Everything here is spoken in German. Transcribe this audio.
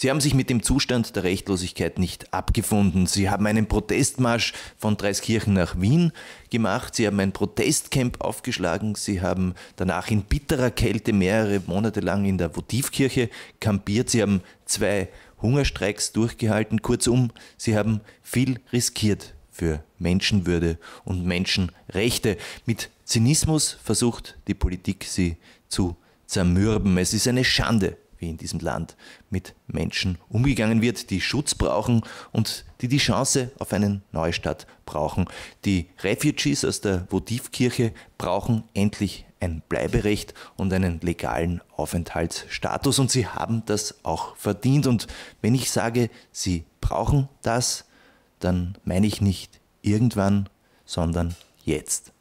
Sie haben sich mit dem Zustand der Rechtlosigkeit nicht abgefunden. Sie haben einen Protestmarsch von Dreiskirchen nach Wien gemacht. Sie haben ein Protestcamp aufgeschlagen. Sie haben danach in bitterer Kälte mehrere Monate lang in der Votivkirche kampiert. Sie haben zwei Hungerstreiks durchgehalten. Kurzum, sie haben viel riskiert für Menschenwürde und Menschenrechte. Mit Zynismus versucht die Politik sie zu zermürben. Es ist eine Schande, wie in diesem Land mit Menschen umgegangen wird, die Schutz brauchen und die die Chance auf einen Neustart brauchen. Die Refugees aus der Votivkirche brauchen endlich ein Bleiberecht und einen legalen Aufenthaltsstatus und sie haben das auch verdient. Und wenn ich sage, sie brauchen das, dann meine ich nicht irgendwann, sondern jetzt.